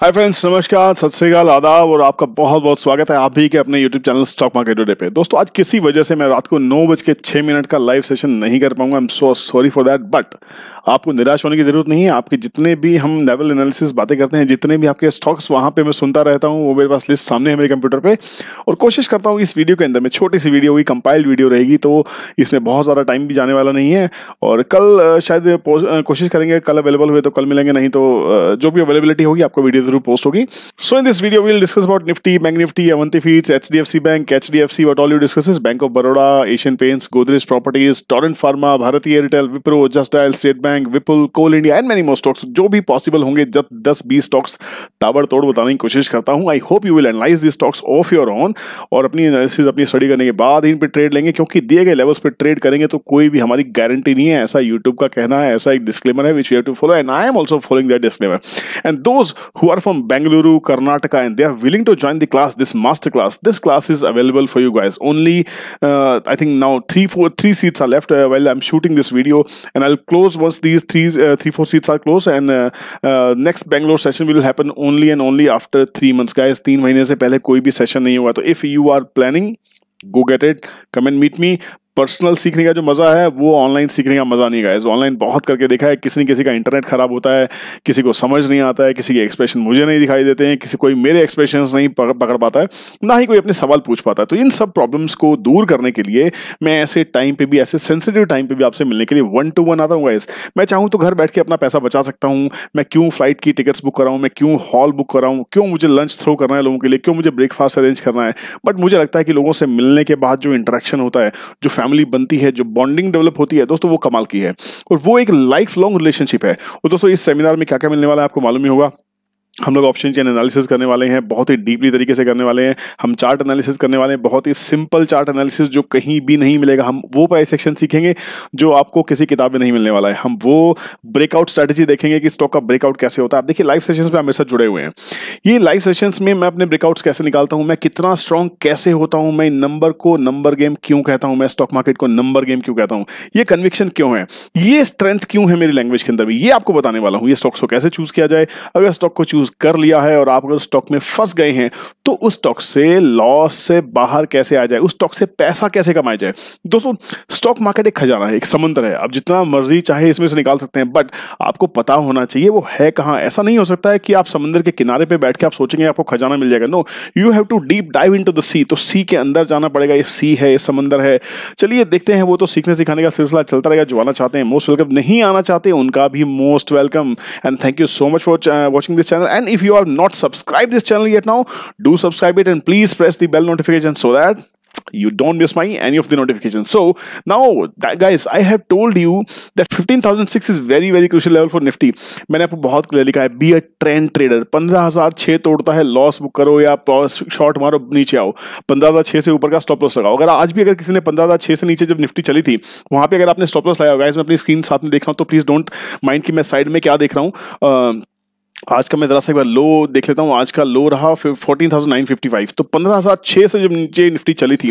Hi friends नमस्कार सत श्रीकाल आदाब और आपका बहुत बहुत स्वागत है आप भी के अपने YouTube channel stock market day पे दोस्तों आज किसी वजह से मैं रात को नौ बज के छः मिनट का लाइव सेशन नहीं कर पाऊंगा I am so sorry for that but आपको निराश होने की जरूरत नहीं है आपके जितने भी हम लेवल एनालिसिस बातें करते हैं जितने भी आपके स्टॉक्स वहाँ पर मैं सुनता रहता हूँ वो मेरे पास लिस्ट सामने है मेरे कंप्यूटर पर और कोशिश करता हूँ इस वीडियो के अंदर में छोटी सी वीडियो होगी कंपाइल्ड वीडियो रहेगी तो इसमें बहुत ज़्यादा टाइम भी जाने वाला नहीं है और कल शायद कोशिश करेंगे कल अवेलेबल हुए तो कल मिलेंगे नहीं तो जो भी अवेलेबिलिटी होगी आपको वीडियो जरूर पोस्ट होगी so in this video will discuss about Nifty bank Nifty Avanti feeds H D F C bank H D F C what all you discuss bank of Baroda Asian paints Godrej properties torrent pharma Bharti Airtel Wipro just dial state bank Vipul coal India and many more stocks जो भी possible होंगे जब दस बीस stocks ताबड़तोड़ बताने की कोशिश करता हूँ I hope you will analyse this stocks of your own और अपनी एनालिसिस अपनी स्टडी करने के बाद इन पर ट्रेड लेंगे क्योंकि दिए गए लेवल्स पर ट्रेड करेंगे तो कोई भी हमारी गारंटी नहीं है ऐसा यूट्यूब का कहना है ऐसा एक डिस्क्लेमर है which you have to follow and I am also following that disclaimer and those who are from Bangalore, Karnataka, and they are willing to join the class, this master class, this class is available for you guys. Only, uh, I think now three, four, three seats are left uh, while I'm shooting this video, and I'll close once these three, uh, three, four seats are closed. And next Bangalore session will happen only and only after three months, guys. Three months. से पहले कोई भी session नहीं हुआ तो if you are planning. go get it come and meet me personal सीखने का जो मज़ा है वो ऑनलाइन सीखने का मज़ा नहीं गाइज ऑनलाइन बहुत करके देखा है किसी न किसी का इंटरनेट ख़राब होता है किसी को समझ नहीं आता है किसी के एक्सप्रेशन मुझे नहीं दिखाई देते हैं किसी कोई मेरे एक्सप्रेशन नहीं पकड़ पाता है ना ही कोई अपने सवाल पूछ पाता है तो इन सब प्रॉब्लम्स को दूर करने के लिए मैं ऐसे टाइम पर भी ऐसे सेंसिटिव टाइम पर भी आपसे मिलने के लिए वन टू वन आता हूँ गाइज मैं चाहूँ तो घर बैठ के अपना पैसा बचा सकता हूँ मैं क्यों फ्लाइट की टिकट्स बुक कराऊँ मैं क्यों हॉल बुक कराऊँ क्यों मुझे लंच थ्रो करना है लोगों के लिए क्यों मुझे ब्रेकफास्ट अरेंज करना है बट मुझे लगता है कि लोगों से मिलने के बाद जो इंटरेक्शन होता है जो फैमिली बनती है जो बॉन्डिंग डेवलप होती है दोस्तों वो कमाल की है और वो एक लाइफ लॉन्ग रिलेशनशिप है और दोस्तों इस सेमिनार में क्या क्या मिलने वाला है आपको मालूम ही होगा हम लोग ऑप्शन चेन एनालिसिस करने वाले हैं बहुत ही डीपली तरीके से करने वाले हैं हम चार्ट एनालिसिस करने वाले हैं बहुत ही सिंपल चार्ट एनालिसिस जो कहीं भी नहीं मिलेगा हम वो प्राइस सेक्शन सीखेंगे जो आपको किसी किताब में नहीं मिलने वाला है हम वो ब्रेकआउट स्ट्रैटेजी देखेंगे कि स्टॉक का ब्रेकआउट कैसे होता है आप देखिए लाइव सेशन में आप मेरे साथ जुड़े हुए हैं ये लाइव सेशन में मैं अपने ब्रेकआउट्स कैसे निकालता हूँ मैं कितना स्ट्रॉन्ग कैसे होता हूँ मैं नंबर को नंबर गेम क्यों कहता हूँ मैं स्टॉक मार्केट को नंबर गेम क्यों कहता हूँ ये कन्विक्शन क्यों है ये स्ट्रेंथ क्यों है मेरी लैंग्वेज के अंदर भी ये आपको बताने वाला हूँ ये स्टॉक्स को कैसे चूज किया जाए अगर स्टॉक को चूज चूज कर लिया है और आप अगर स्टॉक में फंस गए हैं तो उस स्टॉक से लॉस से बाहर कैसे आ जाए उस स्टॉक से पैसा कैसे कमाया जाए दोस्तों स्टॉक मार्केट एक खजाना है एक समंदर है आप जितना मर्जी चाहे इसमें से निकाल सकते हैं बट आपको पता होना चाहिए वो है कहाँ ऐसा नहीं हो सकता है कि आप समंदर के किनारे पर बैठ के आप सोचेंगे आपको खजाना मिल जाएगा no you have to deep dive in the sea तो सी के अंदर जाना पड़ेगा ये सी है ये समंदर है चलिए देखते हैं वो तो सीखने सिखाने का सिलसिला चलता रहेगा जो आना चाहते हैं मोस्ट वेलकम नहीं आना चाहते उनका भी most welcome and thank you so much for watching this channel And if you have not subscribed this channel yet now, do subscribe it and please press the bell notification so that you don't miss my any of the notifications so now that, guys i have told you that 15006 is very very crucial level for nifty मैंने आपको बहुत clear लिखा है be a trend trader पंद्रह हजार छः तोड़ता है लॉस बुक करो या शॉर्ट मारो नीचे आओ पंद्रह हजार छः से ऊपर का स्टॉप लॉस लगाओ अगर आज भी अगर किसी ने पंद्रह हजार छः से नीचे जब निफ्टी चली थी वहां पे अगर आपने स्टॉप लॉस लगाया गाइस मैं अपनी स्क्रीन साथ में देख रहा हूँ तो प्लीज डोंट माइंड कि मैं साइड में क्या देख रहा हूँ आज का मैं जरा सा एक बार लो देख लेता हूँ आज का लो रहा फिर fourteen thousand nine fifty five तो पंद्रह हज़ार छह से जब नीचे निफ्टी चली थी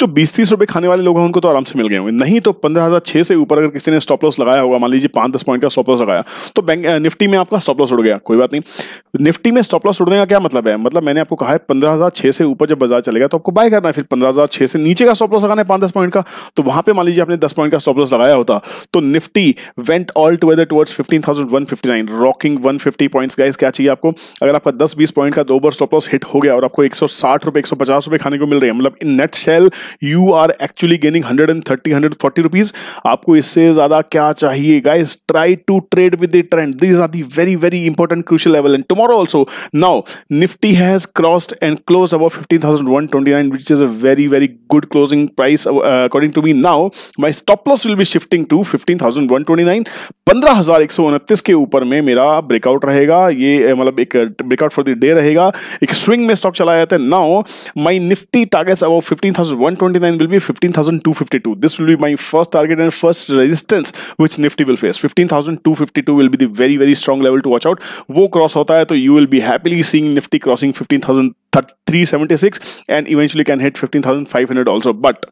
जो बीस तीस रुपए खाने वाले लोग हैं उनको तो आराम से मिल गए होंगे नहीं तो पंद्रह हज़ार छह से ऊपर अगर किसी ने स्टॉप लॉस लगाया होगा मान लीजिए पांच दस पॉइंट का स्टॉप लॉस लगाया तो बैंक निफ्टी में आपका स्टॉप लॉस उड़ गया कोई बात नहीं निफ्टी में स्टॉप लॉस उड़ने का क्या मतलब है मतलब मैंने आपको कहा है पंद्रह हज़ार छह से ऊपर जब बाजार चलेगा तो आपको बाय करना है फिर पंद्रह हज़ार छह से नीचे का स्टॉप लॉस लगाना है पांच दस पॉइंट का तो वहां पर मान लीजिए आपने दस पॉइंट का स्टॉप लॉस लगाया होता तो Nifty went all together towards fifteen thousand one fifty nine rocking one fifty point points guys क्या चाहिए आपको अगर आपका 10 20 पॉइंट का दो बार स्टॉप लॉस हिट हो गया और आपको एक सौ साठ रुपए खाने को मिल रहे हैं मतलब in net sell you are actually gaining hundred and thirty hundred forty rupees आपको इससे ज़्यादा क्या चाहिए guys try to trade with the trend this are the very very important crucial level and tomorrow also now Nifty has crossed and close about fifteen thousand one twenty nine which is a very very good closing price according to me now my stop loss will be shifting to fifteen thousand one twenty nine पंद्रह हजार एक सौ उनतीस के ऊपर में मेरा breakout रहेगा ये मतलब एक ब्रेकआउट फॉर द डे रहेगा एक स्विंग में स्टॉक चला जाता है now my Nifty targets above fifteen thousand one twenty nine will be fifteen thousand two fifty two this will be my first target and first resistance which Nifty will face fifteen thousand two fifty two will be the very very strong level to watch out वो cross होता है तो you will be happily seeing Nifty crossing fifteen thousand 376 and eventually can hit 15,500 also. But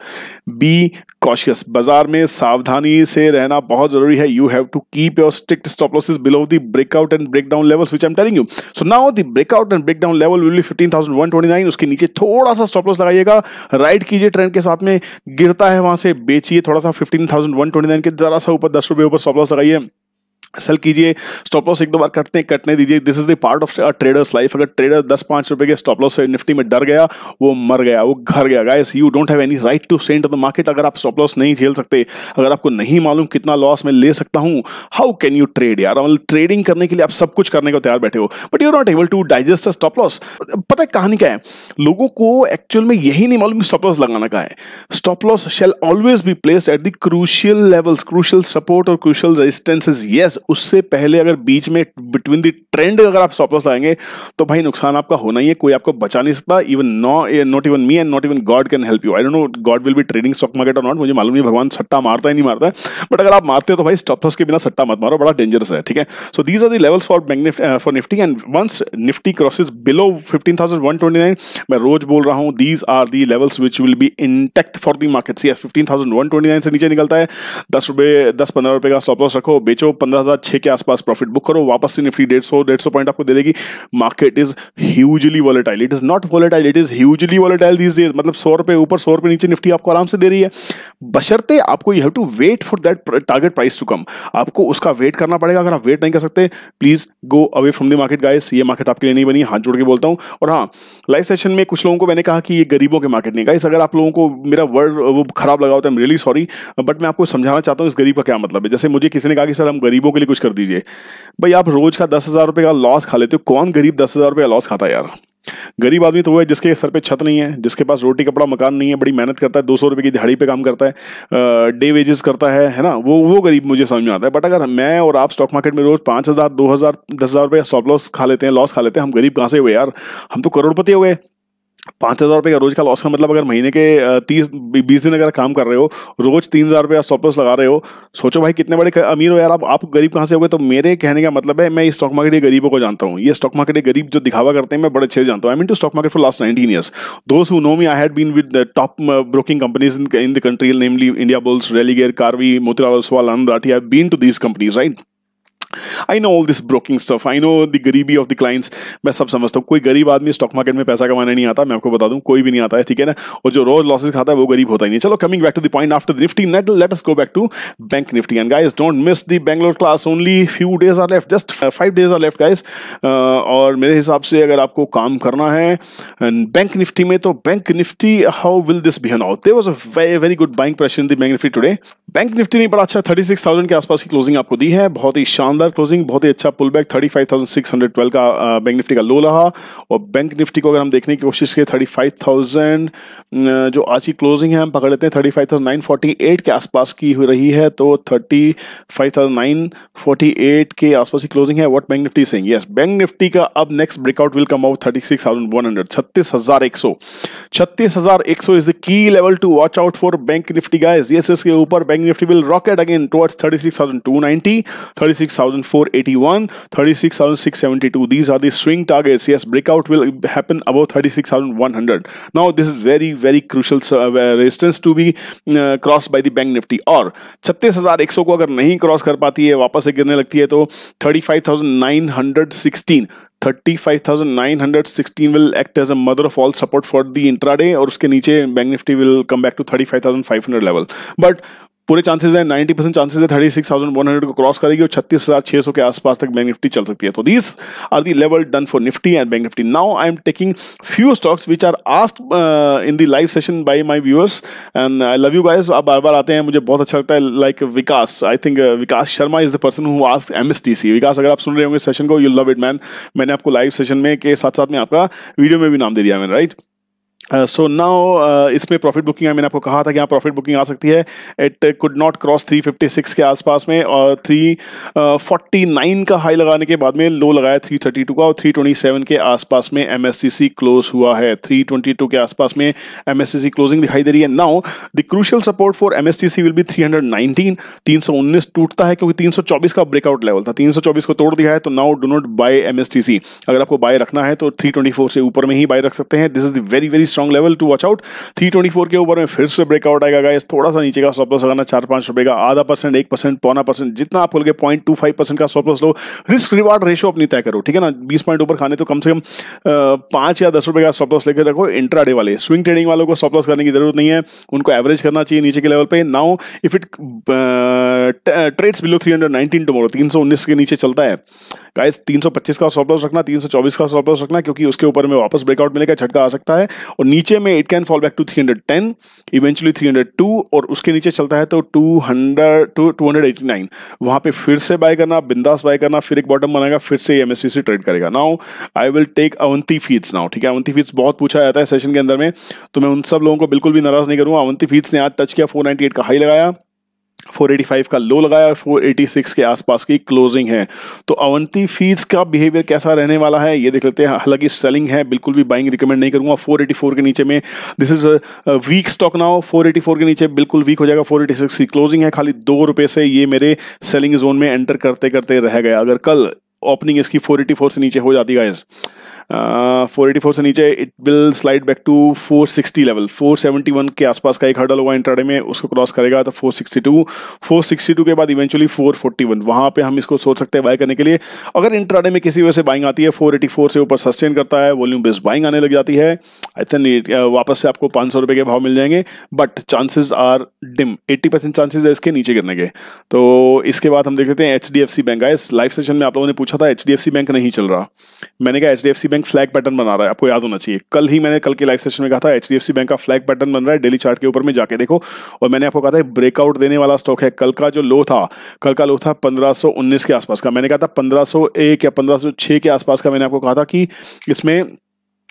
be cautious. बाजार में सावधानी से रहना बहुत जरूरी है You have to keep your strict stop losses below the breakout and breakdown levels which I'm telling you. So now the breakout and breakdown level will be 15,129. उसके नीचे थोड़ा सा stop loss लगाइएगा राइड कीजिए ट्रेंड के साथ में गिरता है वहां से बेचिए थोड़ा सा 15,129 के जरा सा ऊपर दस रुपए ऊपर stop loss लगाइए सेल कीजिए स्टॉप लॉस एक दो बार हैं कटने दीजिए this is the part of traders life अगर ट्रेडर दस पांच रुपए के स्टॉप लॉस निफ्टी में डर गया वो मर गया वो घर गया guys you don't have any right to send the market अगर आप स्टॉप लॉस नहीं झेल सकते अगर आपको नहीं मालूम कितना लॉस मैं ले सकता हूं हाउ कैन यू ट्रेड यार मतलब ट्रेडिंग करने के लिए आप सब कुछ करने को तैयार बैठे हो but you not able to digest the stop loss पता है कहानी क्या है लोगों को एक्चुअल में यही नहीं मालूम स्टॉप लॉस लगाना का है stop loss shall always be place at the crucial levels crucial support और क्रूशियल रेजिस्टेंसेज येस उससे पहले अगर बीच में बिटवीन द ट्रेंड अगर आप स्टॉप लॉस लगाएंगे तो भाई नुकसान आपका होना ही है कोई आपको बचा नहीं सकता even no not even me and not even God can help you I don't know God will be trading stock market और नॉट मुझे मालूम नहीं भगवान सट्टा मारता है नहीं मारता है बट अगर आप मारते हो तो भाई स्टॉप लॉस के बिना सट्टा मत मारो बड़ा डेंजरस है ठीक है so these are the levels for for Nifty and once Nifty crosses below fifteen thousand one twenty nine मैं रोज बोल रहा हूँ these are the levels which will be intact for the market see fifteen thousand one twenty nine से नीचे निकलता है दस रुपये दस पंद्रह रुपये का स्टॉप लॉस रखो बेचो पंद्रह हज़ार हजार छः के आसपास प्रॉफिट बुक करो वापस से निफ्टी डेढ़ सौ डेढ़ सौ पॉइंट आपको दे देगी market is hugely volatile it is not volatile it is hugely volatile these days मतलब सौ रुपये ऊपर सौ रुपये नीचे निफ्टी आपको आराम से दे रही है बशर्ते आपको you have to wait for that target price to come आपको उसका वेट करना पड़ेगा अगर आप वेट नहीं कर सकते please go away from the market guys ये मार्केट आपके लिए नहीं बनी हाथ जोड़ के बोलता हूँ और हाँ लाइव सेशन में कुछ लोगों को मैंने कहा कि ये गरीबों के मार्केट नहीं गाइस अगर आप लोगों को मेरा वर्ड वो खराब लगा होता है रियली सॉरी बट मैं आपको समझाना चाहता हूँ इस गरीब का क्या मतलब है जैसे मुझे किसी ने कहा कि सर हम गरीबों के लिए कुछ कर दीजिए भाई आप रोज का दस हज़ार रुपये का लॉस खा लेते हो कौन गरीब दस हज़ार रुपये का लॉस खाता है यार गरीब आदमी तो वो है जिसके सर पे छत नहीं है जिसके पास रोटी कपड़ा मकान नहीं है बड़ी मेहनत करता है दो सौ रुपये की दिहाड़ी पे काम करता है डे वेजेस करता है है ना वो वो गरीब मुझे समझ में आता है बट अगर मैं और आप स्टॉक मार्केट में रोज पाँच हज़ार दो हज़ार दस हज़ार रुपये स्टॉप लॉस खा लेते हैं लॉस खा लेते हैं हम गरीब कहाँ से हुए यार हम तो करोड़पति हो गए पाँच हज़ार रुपये का रोज का लॉस का मतलब अगर महीने के तीस बीस दिन अगर काम कर रहे हो रोज तीन हज़ार रुपये आप स्टॉपलॉस लगा रहे हो सोचो भाई कितने बड़े अमीर हो यार आप आप गरीब कहाँ से हो गए तो मेरे कहने का मतलब है मैं इस स्टॉक मार्केट के गरीबों को जानता हूँ ये स्टॉक मार्केट के गरीब जो दिखावा करते हैं मैं बड़े अच्छे से जानता हूँ I mean to stock market for last nineteen years दोस्त so know me I had been with top broking companies in the country namely India Bulls Religare Karvy Motilal Oswal Anand Rathi I been to these companies right I know all this broking stuff I know the गरीबी of the clients मैं सब समझता हूँ कोई गरीब आदमी stock market में पैसा कमाने नहीं आता मैं आपको बता दूँ कोई भी नहीं आता है ठीक है ना और जो रोज लॉसेज खाता है वो गरीब होता ही नहीं चलो coming back to the point after Nifty net let us go back to bank Nifty and guys don't miss the Bangalore class only few days are left just five days are left guys और मेरे हिसाब से अगर आपको काम करना है bank Nifty में तो bank Nifty how will this behave now there was a very very good buying pressure in the bank Nifty today bank Nifty ने बड़ा अच्छा थर्टी सिक्स थाउजेंड के आसपास की क्लोजिंग आपको दी है बहुत ही शानदार शानदार क्लोजिंग बहुत ही अच्छा pull back thirty five thousand six hundred twelve का बैंक निफ्टी का लो रहा और बैंक निफ्टी को अगर हम देखने की कोशिश करें थर्टी फाइव थाउजेंड जो आज की क्लोजिंग है हम पकड़ लेते हैं thirty five thousand nine forty eight के आसपास की हो रही है तो thirty five thousand nine forty eight के आसपास की क्लोजिंग है वॉट बैंक निफ्टी से यस बैंक निफ्टी का अब next breakout will come out thirty six thousand one hundred छत्तीस हजार एक सौ छत्तीस हजार एक सौ is the key level to watch out for bank Nifty guys yes इसके ऊपर bank Nifty will rocket again towards thirty six thousand two ninety thirty six thousand 36,481, 36,672. These are the swing targets. Yes, breakout will happen above 36,100. Now, this is very, very crucial resistance to be uh, cross by the bank Nifty और छत्तीस हजार एक सौ को अगर नहीं cross कर 35,916. 35,916 will act as a mother of all support for the intraday और उसके नीचे bank nifty will come back to 35,500 level but पूरे चांसेस है 90 परसेंट चांसेस है thirty six thousand one hundred को क्रॉस करेगी और छत्तीस हजार छह सौ के आसपास तक बैंक निफ्टी चल सकती है तो this are the level done for Nifty and bank Nifty now I am taking few stocks which are asked in the live session by my viewers and I love you guys आप बार बार आते हैं मुझे बहुत अच्छा लगता है like Vikas I think uh, Vikas Sharma is the person who asked M Vikas अगर आप सुन रहे होंगे सेशन को यू लव इट मैन मैंने आपको लाइव सेशन में के साथ साथ में आपका वीडियो में भी नाम दे दिया मैंने right right? So uh, now uh, इसमें प्रॉफिट बुकिंग मैंने आपको कहा था कि यहाँ प्रॉफिट बुकिंग आ सकती है इट कुड नॉट क्रॉस 356 के आसपास में और 349 uh, का हाई लगाने के बाद में लो लगाया 332 का और 327 के आसपास में एम क्लोज हुआ है 322 के आसपास में एम क्लोजिंग दिखाई दे रही है now the crucial support for M will be 319 319 टूटता है क्योंकि 324 का ब्रेकआउट लेवल था 324 को तोड़ दिया है तो now do not buy M अगर आपको बाय रखना है तो थ्री से ऊपर में ही बाय रख सकते हैं this is the very very strong level to watch out three twenty four के ऊपर में फिर से ब्रेकआउट आएगा गाइस थोड़ा सा नीचे का स्टॉप लॉस लगाना चार पांच रुपए का आधा परसेंट एक परसेंट पौना परसेंट जितना आप बोल पॉइंट टू फाइव परसेंट का stop loss low risk reward ratio अपनी तय करो ठीक है ना बीस पॉइंट ऊपर खाने तो कम से कम पांच या दस रुपए का स्टॉप लॉस लेकर रखो इंट्राडे वाले स्विंग ट्रेडिंग वालों को स्टॉप लॉस करने की जरूरत नहीं है उनको एवरेज करना चाहिए नीचे के लेवल पर now if it trades below three hundred nineteen tomorrow तीन सौ उन्नीस के नीचे चलता है गाइस 325 का स्टॉप लॉस रखना 324 का स्टॉप लॉस रखना क्योंकि उसके ऊपर में वापस ब्रेकआउट मिलेगा झटका आ सकता है और नीचे में it can fall back to 310 eventually three और उसके नीचे चलता है तो 200 टू हंड्रेड वहां पे फिर से बाय करना बिंदास बाय करना फिर एक बॉटम बनाएगा फिर से एमएससी से ट्रेड करेगा now I will take Avanti Feeds now ठीक है अवंती फीड्स बहुत पूछा जाता है सेशन के अंदर में तो मैं उन सब लोगों को बिल्कुल भी नाराज नहीं करूँगा अवंती फीड्स ने आज टच किया फोर का हाई लगाया 485 का लो लगाया और 486 के आसपास की क्लोजिंग है तो अवंती फीस का बिहेवियर कैसा रहने वाला है ये देख लेते हैं हालांकि सेलिंग है बिल्कुल भी बाइंग रिकमेंड नहीं करूंगा 484 के नीचे में this is weak stock now 484 के नीचे बिल्कुल वीक हो जाएगा 486 की क्लोजिंग है खाली दो रुपये से ये मेरे सेलिंग जोन में एंटर करते करते रह गया अगर कल ओपनिंग इसकी 484 से नीचे हो जाती गाइज फोर एटी फोर से नीचे it will slide back to four sixty level four seventy one के आसपास का एक हर्डल होगा इंटरडे में उसको क्रॉस करेगा तो four sixty two four sixty two के बाद इवेंचुअली फोर फोर्टी वन वहाँ पर हम इसको सोच सकते हैं बाय करने के लिए अगर इंटरडे में किसी वजह से बाइंग आती है फोर एटी फोर से ऊपर सस्टेन करता है वॉल्यूम बेस्ड बाइंग आने लग जाती है आई थिंक uh, वापस से आपको पाँच सौ रुपये के भाव मिल जाएंगे but chances are dim eighty percent chances है इसके नीचे गिरने के तो इसके बाद हम देख लेते हैं H D F C bank आए लाइव सेशन में आप लोगों ने पूछा था H D F C bank नहीं चल रहा मैंने कहा H D F C bank flag pattern बना रहा है आपको याद होना चाहिए कल ही मैंने कल के लाइव सेशन में कहा था एच बैंक का फ्लैग पैटर्न बन रहा है डेली चार्ट के ऊपर में जाके देखो और मैंने आपको कहा था ब्रेकआउट देने वाला स्टॉक है कल का जो लो था कल का लो था पंद्रह के आसपास का मैंने कहा था पंद्रह या पंद्रह के आसपास का मैंने आपको कहा था कि इसमें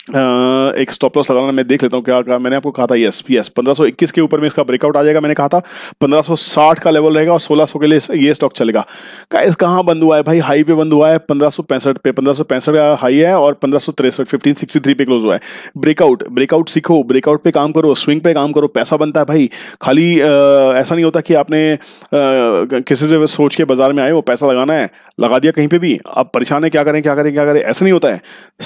एक स्टॉप लॉस लगाना मैं देख लेता हूँ क्या कहा मैंने आपको कहा था यस यस 1521 के ऊपर में इसका ब्रेकआउट आ जाएगा मैंने कहा था 1560 का लेवल रहेगा और 1600 के लिए ये स्टॉक चलेगा इस कहाँ बंद हुआ है भाई हाई पे बंद हुआ है पंद्रह पे पंद्रह का हाई है और 1563 1563 पे क्लोज हुआ है ब्रेकआउट ब्रेकआउट सीखो ब्रेकआउट पे काम करो स्विंग पे काम करो पैसा बनता है भाई खाली आ, ऐसा नहीं होता कि आपने किसी से सोच के बाजार में आए वो पैसा लगाना है लगा दिया कहीं पर भी आप परेशान है क्या करें क्या करें क्या करें ऐसा नहीं होता है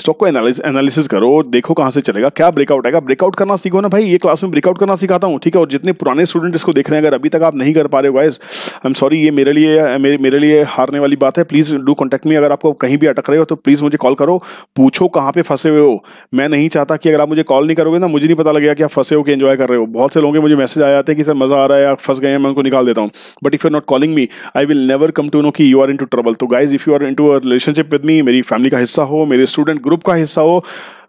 स्टॉक को एनालिसिस करो करो देखो कहाँ से चलेगा क्या ब्रेकआउट आएगा ब्रेकआउट करना सीखो ना भाई ये क्लास में ब्रेकआउट करना सिखाता हूँ ठीक है और जितने पुराने स्टूडेंट इसको देख रहे हैं अगर अभी तक आप नहीं कर पा रहे हो गाइज आई एम सॉरी ये मेरे लिए मेरे मेरे लिए हारने वाली बात है प्लीज़ डू कॉन्टैक्ट मी अगर आपको कहीं भी अटक रहे हो तो प्लीज़ मुझे कॉल करो पूछो कहाँ पे फंसे हुए हो मैं नहीं चाहता कि अगर आप मुझे कॉल नहीं करोगे ना मुझे नहीं पता लगेगा कि आप फंसे हो कि एंजॉय कर रहे हो बहुत से लोगों के मुझे मैसेज आ जाते हैं कि सर मज़ा आ रहा है आप फंस गए हैं मैं उनको निकाल देता हूँ but if you not calling me I will never come to know कि you are in into trouble तो guys if you are in to relationship with me मेरी फैमिली का हिस्सा हो मेरे स्टूडेंट ग्रुप का हिस्सा हो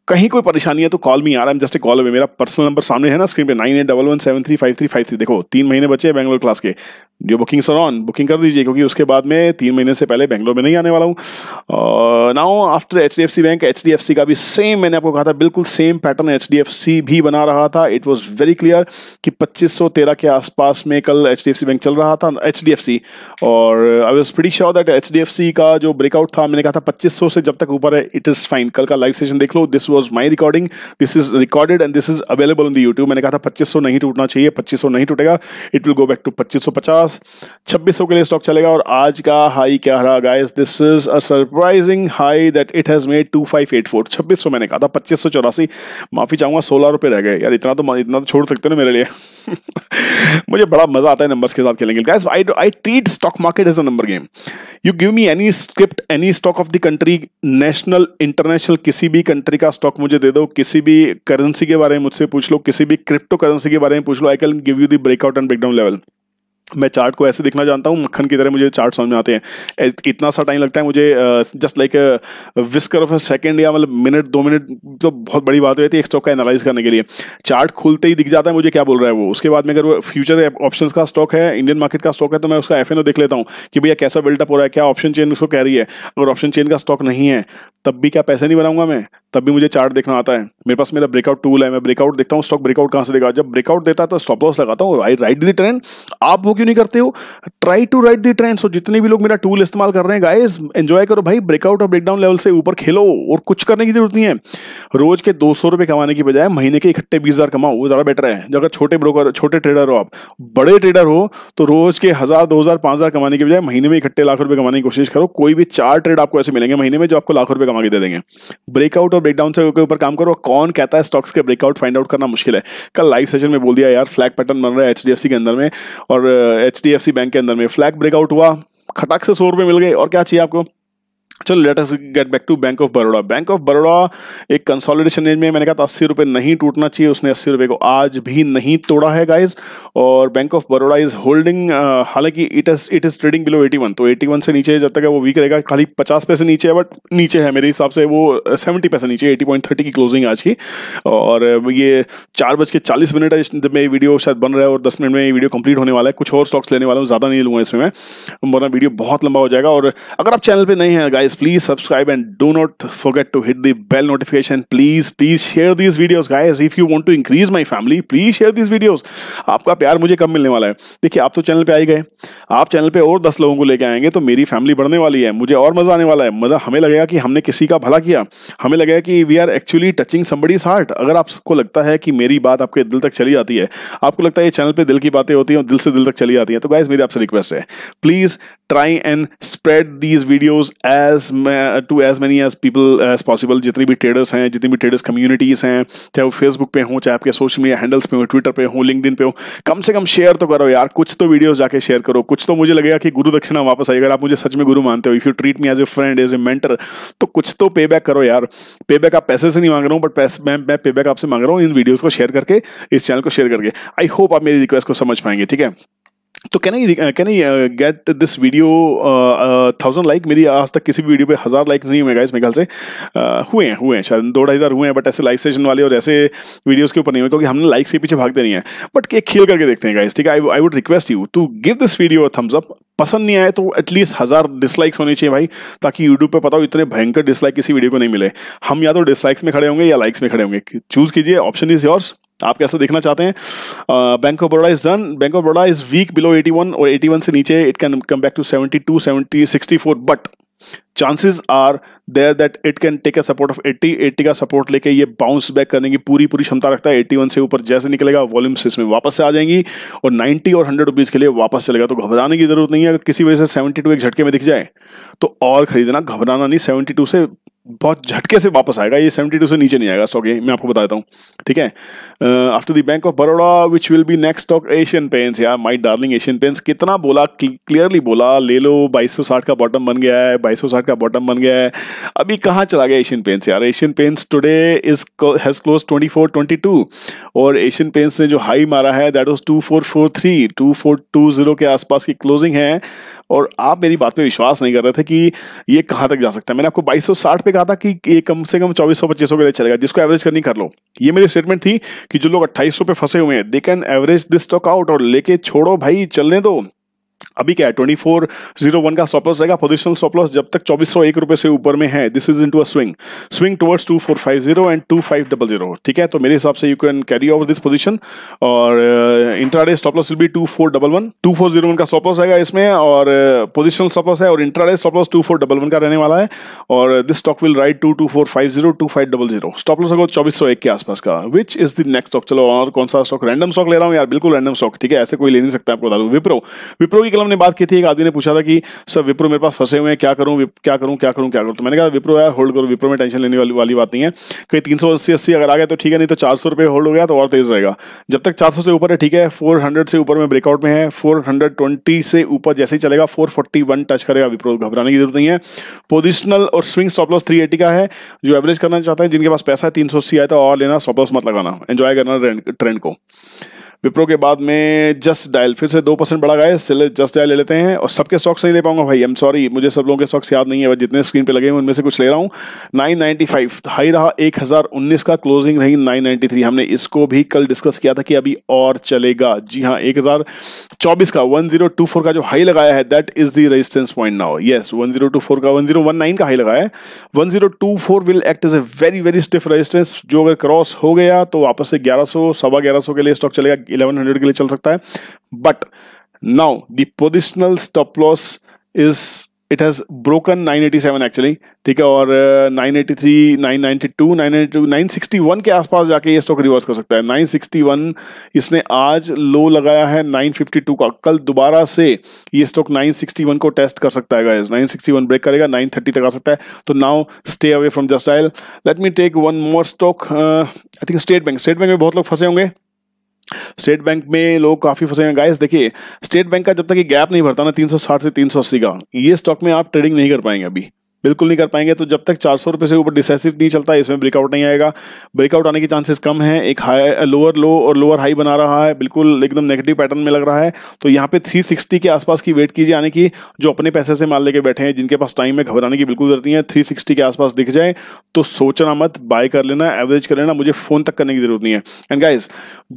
कहीं कोई परेशानी है तो कॉल मी आ रहा एम जस्ट कॉल अवे मेरा पर्सनल नंबर सामने है ना स्क्रीन पे nine eight double one seven three five three five three देखो तीन महीने बचे हैं बैंगलोर क्लास के जो बुकिंग सर ऑन बुकिंग कर दीजिए क्योंकि उसके बाद में तीन महीने से पहले बेंगलोर में नहीं आने वाला हूँ और now after H D F C bank H D F C का भी सेम मैंने आपको कहा था बिल्कुल same pattern H D F C भी बना रहा था इट वॉज वेरी क्लियर कि पच्चीस सौ तेरह के आसपास में कल H D F C bank चल रहा था एच डी एफ सी और I was pretty sure that H D F C का जो ब्रेकआउट था मैंने कहा था पच्चीस सौ से जब तक ऊपर है इट इज़ फाइन कल का लाइव सेशन देख लो this was my recording this is recorded and this is available in the YouTube मैंने कहा था पच्चीस सौ नहीं टूटना चाहिए पच्चीस सौ नहीं टूटेगा it will go back to पच्चीस सौ पचास पास 2600 के लिए स्टॉक चलेगा और आज का हाई क्या रहा guys this is a surprising high that it has made 2584 2600 मैंने कहा था पच्चीस सौ चौरासी माफी चाहूंगा सोलह रुपए रह गए यार इतना तो इतना तो छोड़ सकते ना मेरे लिए मुझे बड़ा मजा आता है नंबर्स के साथ खेलेंगे guys I I treat stock market as a number game you give me any script any stock of the country national international किसी भी कंट्री का स्टॉक मुझे दे दो किसी भी करेंसी के बारे में मुझसे पूछ लो किसी भी क्रिप्टो करेंसी के बारे में पूछ लो I can give you the breakout and breakdown level मैं चार्ट को ऐसे देखना जानता हूँ मक्खन की तरह मुझे चार्ट समझ में आते हैं इतना सा टाइम लगता है मुझे just like whisker of second या मतलब मिनट दो मिनट तो बहुत बड़ी बात रहती है एक स्टॉक का एनालाइज करने के लिए चार्ट खुलते ही दिख जाता है मुझे क्या बोल रहा है वो उसके बाद में अगर वो फ्यूचर ऑप्शन का स्टॉक है इंडियन मार्केट का स्टॉक है तो मैं उसका एफ देख लेता हूँ कि भैया कैसा बिल्टअप हो रहा है क्या ऑप्शन चेन उसको कह रही है अगर ऑप्शन चेन का स्टॉक नहीं है तब भी क्या पैसे नहीं बनाऊंगा मैं तब भी मुझे चार्ट देखना आता है मेरे पास मेरा ब्रेकआउट टूल है मैं ब्रेकआउट देखता हूँ स्टॉक ब्रेकआउट कहाँ से देगा जब ब्रेकआउट देता है तो स्टॉप लॉस लगाता हूँ आई राइट दी ट्रेंड आप वो क्यों नहीं करते हो try to ride the trend so जितने भी लोग मेरा टूल इस्तेमाल कर रहे हैं गाइज एंजॉय करो भाई ब्रेकआउट और ब्रेकडाउन लेवल से ऊपर खेलो और कुछ करने की जरूरत नहीं है रोज के दो सौ कमाने की बजाय महीने के इकट्ठे बीस हज़ार कमाओ वो ज़्यादा बेटर है जो अगर छोटे ब्रोकर छोटे ट्रेडर हो आप बड़े ट्रेडर हो तो रोज के हज़ार दो हज़ार पाँच हज़ार कमाने की बजाय महीने में इकट्ठे लाख रुपये कमाने की कोशिश करो कोई भी चार ट्रेड आपको ऐसे मिलेंगे महीने में जो आपको लाख रुपये कमा के दे देंगे ब्रेकआउट और ब्रेकडाउन से के ऊपर काम करो कौन कहता है स्टॉक्स के ब्रेकआउट फाइंड आउट करना मुश्किल है कल लाइव सेशन में बोल दिया यार फ्लैग पैटर्न बन रहा है एच के अंदर में और एच बैंक के अंदर में फ्लैग ब्रेकआउट हुआ खटाक से सौ रुपये मिल गए और क्या चाहिए आपको चलो let us get back to bank of Baroda bank of Baroda एक कंसोलिडेशन रेंज में मैंने कहा था अस्सी रुपये नहीं टूटना चाहिए उसने अस्सी रुपये को आज भी नहीं तोड़ा है गाइज और bank of Baroda is holding हालांकि it is it is trading below 81 तो 81 से नीचे जब तक है वो वीक रहेगा खाली 50 पैसे नीचे है बट नीचे है मेरे हिसाब से वो सेवेंटी पैसे नीचे थर्टी की क्लोजिंग आज की और ये चार बज के चालीस मिनट है जब मैं वीडियो शायद बन रहा है और दस मिनट में ये वीडियो कंप्लीट होने वाला है कुछ और स्टॉक्स लेने वाला हूँ ज़्यादा नहीं लूँगा इसमें मैं वरना वीडियो बहुत लंबा हो जाएगा और अगर आप चैनल पर नहीं है guys guys please subscribe and do not forget to hit the bell notification please please share these videos guys if you want to increase my family please share these videos आपका प्यार मुझे कब मिलने वाला है देखिए आप तो चैनल पे आ ही गए आप चैनल पे और दस लोगों को लेके आएंगे तो मेरी फैमिली बढ़ने वाली है मुझे और मजा आने वाला है मजा हमें लगेगा कि हमने किसी का भला किया हमें लगेगा कि we are actually touching somebody's heart अगर आपको लगता है कि मेरी बात आपके दिल तक चली जाती है आपको लगता है ये चैनल पे दिल की बातें होती हैं और दिल से दिल तक चली जाती है तो गाइज मेरी आपसे रिक्वेस्ट है please try and spread these videos as as to as many as people as possible जितने भी ट्रेडर्स हैं जितनी भी ट्रेडर्स कम्युनिटीज़ हैं चाहे वो फेसबुक पे हों चाहे आपके सोशल मीडिया हैंडल्स पे हो ट्विटर पे हो लिंकड पे हो कम से कम शेयर तो करो यार कुछ तो वीडियोस जाके शेयर करो कुछ तो मुझे लगेगा कि गुरु दक्षिणा वापस आई अगर आप मुझे सच में गुरु मानते हो if you treat me as a friend as a mentor तो कुछ तो पे बैक करो यार पे बैक आप पैसे से नहीं मांग रहा हूँ बट मैं मैं पे बैक आपसे मांग रहा हूँ इन वीडियोज़ को शेयर करके इस चैनल को शेयर करके आई होप आप मेरी रिक्वेस्ट को समझ पाएंगे ठीक है तो can I can I get this video thousand like मेरी आज तक किसी भी वीडियो पे हज़ार लाइक नहीं हुए गाइस मेरे ख्याल से uh, हुए हैं हुए हैं शायद दो ढाई हज़ार हुए हैं बट ऐसे लाइव सेशन वाले और ऐसे वीडियोस के ऊपर नहीं हुए क्योंकि हमने लाइक से पीछे भागते नहीं है बट एक खेल करके देखते हैं गाइस ठीक है I I would request you to give this video thumbs up पसंद नहीं आए तो एटलीस्ट हज़ार डिसलाइक्स होने चाहिए भाई ताकि यूट्यूब पे पता हो इतने भयंकर डिसलाइक किसी वीडियो को नहीं मिले हम या तो डिसलाइक्स में खड़े होंगे या लाइक्स में खड़े होंगे चूज़ कीजिए ऑप्शन इज योर्स आप कैसे देखना चाहते हैं bank of Baroda is done bank of Baroda is weak below 81 और 81 से नीचे it can come back to 72 70 64 but chances are there that it can take a support of 80 80 का सपोर्ट लेके ये बाउंस बैक करने की पूरी पूरी क्षमता रखता है 81 से ऊपर जैसे निकलेगा वॉल्यूम्स इसमें वापस से आ जाएंगी और 90 और 100 रुपीज़ के लिए वापस चलेगा तो घबराने की जरूरत नहीं है अगर किसी वजह से 72 एक झटके में दिख जाए तो और खरीदना घबराना नहीं 72 से बहुत झटके से वापस आएगा ये 72 से नीचे नहीं आएगा स्टॉक ये मैं आपको बताता हूँ ठीक है after the bank of Baroda which will be next stock Asian Paints यार माई डार्लिंग एशियन पेंट्स कितना बोला क्लियरली बोला ले लो बाईस का बॉटम बन गया है बाईस का बॉटम बन गया है अभी कहाँ चला गया एशियन पेंट्स यार Asian Paints today is has close twenty four twenty two और एशियन पेंट्स ने जो हाई मारा है that was two four four three two four two zero के आसपास की क्लोजिंग है और आप मेरी बात पे विश्वास नहीं कर रहे थे कि ये कहाँ तक जा सकता है मैंने आपको 2260 पे कहा था कि ये कम से कम 2400 2500 के लिए चलेगा जिसको एवरेज करनी कर लो ये मेरी स्टेटमेंट थी कि जो लोग 2800 पे फंसे हुए हैं they can average this stock out और लेके छोड़ो भाई चलने दो अभी क्या है ट्वेंटी फोर जीरो वन का सॉपलॉस रहेगा पोजिशनल सॉपलॉस जब तक चौबीस सौ एक रुपए से ऊपर में है this is into a swing swing towards two four five zero and two five double zero ठीक है तो मेरे हिसाब से you can carry over this position और intraday stop loss will be two four double one two four zero one का stop loss रहेगा इसमें और पोजिशनल uh, सॉपलॉस है और intraday stop loss two four double one का रहने वाला है और this stock will right to two four five zero two five double zero stop loss होगा चौबीस सौ एक के आसपास का which is the next stock चलो और कौन सा स्टॉक रैंडम स्टॉक ले रहा हूँ यार बिल्कुल रैंडम स्टॉक ठीक है ऐसे कोई ले नहीं सकता आपको बता दूँ विप्रो विप्रो की कलम हमने बात की थी एक आदमी ने पूछा था कि सर विप्रो मेरे पास फंसे हुए हैं क्या करूँ क्या करूं क्या करूं क्या करूं तो मैंने कहा विप्रो यार होल्ड करो विप्रो में टेंशन लेने वाली वाली बात नहीं है कहीं तीन सौ अस्सी अस्सी अगर आ गया तो ठीक है नहीं तो चार सौ रुपये होल्ड हो गया तो और तेज़ रहेगा जब तक चार सौ से ऊपर है ठीक है फोर हंड्रेड से ऊपर में ब्रेकआउट में है फोर हंड्रेड ट्वेंटी से ऊपर जैसे ही चलेगा फोर फोर्टी वन टच करेगा विप्रो घबराने की जरूरत नहीं है पोजिशनल और swing stop loss three eighty का है जो एवरेज करना चाहते हैं जिनके पास पैसा है तीन सौ अस्सी आया तो और लेना स्टॉप लॉस मत लगाना एंजॉय करना ट्रेंड को विप्रो के बाद में जस्ट डायल फिर से दो परसेंट बढ़ा गए जस्ट डायल ले लेते हैं और सबके स्टॉक्स नहीं ले पाऊंगा भाई एम सॉरी मुझे सब लोगों के स्टॉक्स याद नहीं है जितने स्क्रीन पे लगे हैं उनमें से कुछ ले रहा हूँ नाइन नाइनटी फाइव हाई रहा एक हज़ार उन्नीस का क्लोजिंग रही नाइन नाइनटी थ्री हमने इसको भी कल डिस्कस किया था कि अभी और चलेगा जी हाँ एक हज़ार चौबीस का वन जीरो टू फोर का जो हाई लगाया है that is the resistance point now yes one zero two four का वन जीरो वन नाइन का हाई लगाया है one zero two four will act as a very very stiff resistance जो अगर क्रॉस हो गया तो वापस से ग्यारह सौ सवा ग्यारह सौ के लिए स्टॉक चलेगा तक 1100 के लिए चल सकता है but now the positional stop loss is it has broken 987 actually ठीक है और uh, 983 992 992 961 के आसपास जाके ये स्टॉक रिवर्स कर सकता है 961 इसने आज लो लगाया है 952 का कल दोबारा से ये स्टॉक 961 को टेस्ट कर सकता है गाइस 961 ब्रेक करेगा 930 तक आ सकता है तो now stay away from just oil let me take one more stock I think State Bank State Bank में बहुत लोग फंसे होंगे स्टेट बैंक में लोग काफी फंसे हैं गाइस देखिए स्टेट बैंक का जब तक ये गैप नहीं भरता ना 360 से 380 का ये स्टॉक में आप ट्रेडिंग नहीं कर पाएंगे अभी बिल्कुल नहीं कर पाएंगे तो जब तक चार सौ रुपये से ऊपर डिसेसिव नहीं चलता इसमें ब्रेकआउट नहीं आएगा ब्रेकआउट आने के चांसेस कम है एक हाई लोअर लो और लोअर हाई बना रहा है बिल्कुल एकदम नेगेटिव पैटर्न में लग रहा है तो यहाँ पे 360 के आसपास की वेट कीजिए आने की जो अपने पैसे से माल लेके बैठे हैं जिनके पास टाइम में घबराने की बिल्कुल जरूरत नहीं है थ्री के आसपास दिख जाए तो सोचना मत बाय कर लेना एवरेज कर लेना मुझे फ़ोन तक करने की जरूरत नहीं है एंड गाइज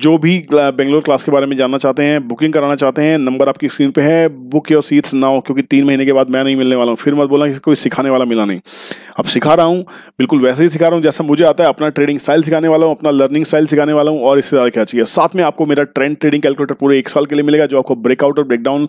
जो भी बेंगलोर क्लास के बारे में जानना चाहते हैं बुकिंग कराना चाहते हैं नंबर आपकी स्क्रीन पर है बुक योर सीट्स नाउ क्योंकि तीन महीने के बाद मैं नहीं मिलने वाला हूँ फिर मत बोला कि कोई सिखाने वाला मिला नहीं अब सिखा रहा हूँ बिल्कुल वैसे ही सिखा रहा हूँ जैसा मुझे आता है अपना ट्रेडिंग स्टाइल सिखाने वाला हूँ अपना लर्निंग स्टाइल सिखाने वाला हूँ और इससे ज़्यादा क्या चाहिए साथ में आपको मेरा ट्रेंड ट्रेडिंग कैलकुलेटर पूरे एक साल के लिए मिलेगा जो आपको ब्रेकआउट और ब्रेकडाउन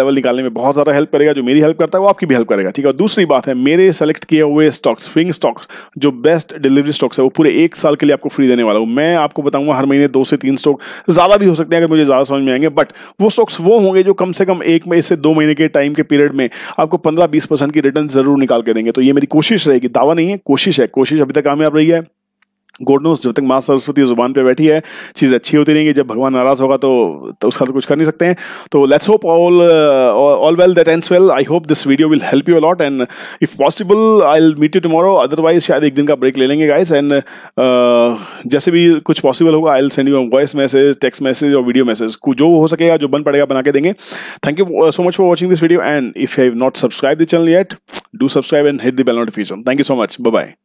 लेवल निकालने में बहुत ज़्यादा हेल्प करेगा जो मेरी हेल्प करता है वो आपकी भी हेल्प करेगा ठीक है दूसरी बात है मेरे सेलेक्ट किए हुए स्टॉक्स फिंग स्टॉक्स जो बेस्ट डिलीवरी स्टॉक्स है वो पूरे एक साल के लिए आपको फ्री देने वाला हूँ मैं आपको बताऊँगा हर महीने दो से तीन स्टॉक ज़्यादा भी हो सकते हैं अगर मुझे ज़्यादा समझ में आएंगे बट वो स्टॉक्स वो होंगे जो कम से कम एक महीने से दो महीने के टाइम के पीरियड में आपको पंद्रह बीस परसेंट की रिटर्न जरूर निकाल के देंगे तो ये मेरी कोशिश रहेगी दावा नहीं है कोशिश है कोशिश अभी तक कामयाब रही है गुड न्यूज जब तक माँ सरस्वती जुबान पे बैठी है चीज़ अच्छी होती रहेंगी जब भगवान नाराज़ होगा तो, तो उसका तो कुछ कर नहीं सकते हैं तो let's hope all all well that ends well I hope this video will help you a lot and if possible I will meet you tomorrow otherwise शायद एक दिन का ब्रेक ले लेंगे गाइस एंड uh, जैसे भी कुछ पॉसिबल होगा I will send you voice message text message और वीडियो मैसेज जो हो सकेगा जो बन पड़ेगा बना के देंगे thank you so much for watching this video and if you have not subscribe the channel yet do subscribe and hit the bell notification thank you so much bye